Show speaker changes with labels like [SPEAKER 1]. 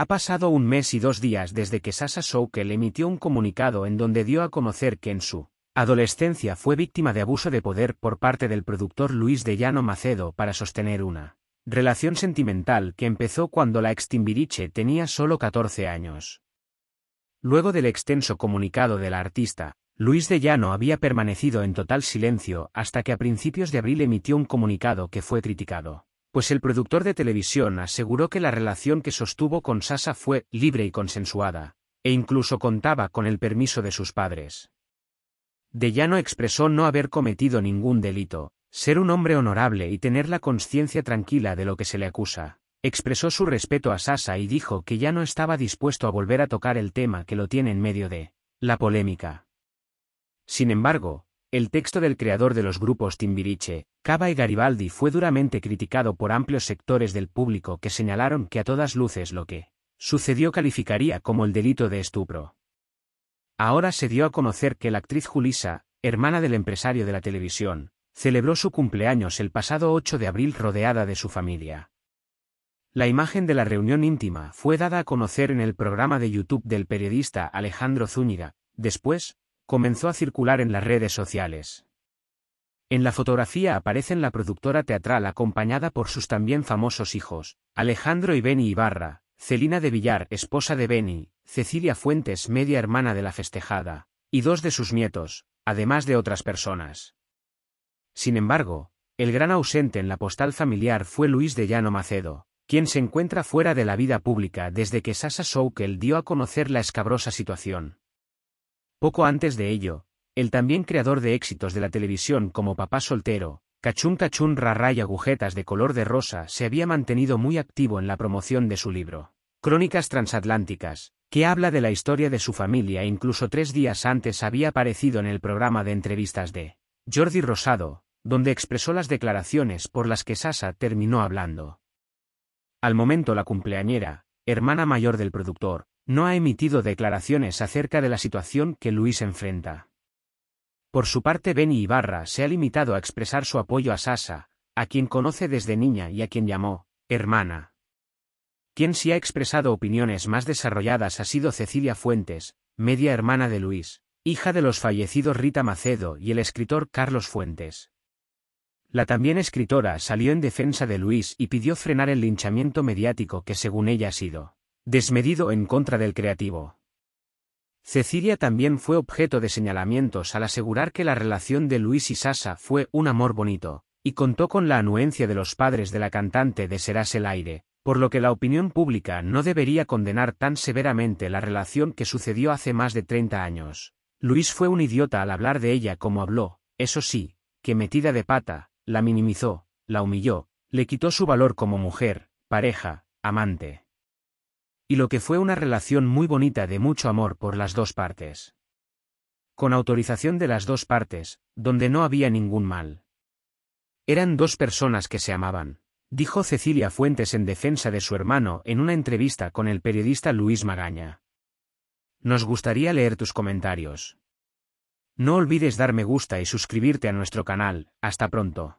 [SPEAKER 1] Ha pasado un mes y dos días desde que Sasha le emitió un comunicado en donde dio a conocer que en su adolescencia fue víctima de abuso de poder por parte del productor Luis de Llano Macedo para sostener una relación sentimental que empezó cuando la extimbiriche tenía solo 14 años. Luego del extenso comunicado de la artista, Luis de Llano había permanecido en total silencio hasta que a principios de abril emitió un comunicado que fue criticado pues el productor de televisión aseguró que la relación que sostuvo con Sasa fue libre y consensuada, e incluso contaba con el permiso de sus padres. Dellano expresó no haber cometido ningún delito, ser un hombre honorable y tener la conciencia tranquila de lo que se le acusa. Expresó su respeto a Sasa y dijo que ya no estaba dispuesto a volver a tocar el tema que lo tiene en medio de la polémica. Sin embargo, el texto del creador de los grupos Timbiriche, Cava y Garibaldi fue duramente criticado por amplios sectores del público que señalaron que a todas luces lo que sucedió calificaría como el delito de estupro. Ahora se dio a conocer que la actriz Julisa, hermana del empresario de la televisión, celebró su cumpleaños el pasado 8 de abril rodeada de su familia. La imagen de la reunión íntima fue dada a conocer en el programa de YouTube del periodista Alejandro Zúñiga, después, comenzó a circular en las redes sociales. En la fotografía aparecen la productora teatral acompañada por sus también famosos hijos, Alejandro y Benny Ibarra, Celina de Villar, esposa de Benny, Cecilia Fuentes, media hermana de la festejada, y dos de sus nietos, además de otras personas. Sin embargo, el gran ausente en la postal familiar fue Luis de Llano Macedo, quien se encuentra fuera de la vida pública desde que Sasa Soukel dio a conocer la escabrosa situación. Poco antes de ello, el también creador de éxitos de la televisión como Papá Soltero, Cachún Cachún Rarra y Agujetas de color de rosa se había mantenido muy activo en la promoción de su libro, Crónicas Transatlánticas, que habla de la historia de su familia e incluso tres días antes había aparecido en el programa de entrevistas de Jordi Rosado, donde expresó las declaraciones por las que Sasa terminó hablando. Al momento la cumpleañera, hermana mayor del productor, no ha emitido declaraciones acerca de la situación que Luis enfrenta. Por su parte, Benny Ibarra se ha limitado a expresar su apoyo a Sasa, a quien conoce desde niña y a quien llamó hermana. Quien sí ha expresado opiniones más desarrolladas ha sido Cecilia Fuentes, media hermana de Luis, hija de los fallecidos Rita Macedo y el escritor Carlos Fuentes. La también escritora salió en defensa de Luis y pidió frenar el linchamiento mediático que según ella ha sido desmedido en contra del creativo. Cecilia también fue objeto de señalamientos al asegurar que la relación de Luis y Sasa fue un amor bonito, y contó con la anuencia de los padres de la cantante de Serás el aire, por lo que la opinión pública no debería condenar tan severamente la relación que sucedió hace más de 30 años. Luis fue un idiota al hablar de ella como habló, eso sí, que metida de pata, la minimizó, la humilló, le quitó su valor como mujer, pareja, amante y lo que fue una relación muy bonita de mucho amor por las dos partes. Con autorización de las dos partes, donde no había ningún mal. Eran dos personas que se amaban, dijo Cecilia Fuentes en defensa de su hermano en una entrevista con el periodista Luis Magaña. Nos gustaría leer tus comentarios. No olvides dar me gusta y suscribirte a nuestro canal, hasta pronto.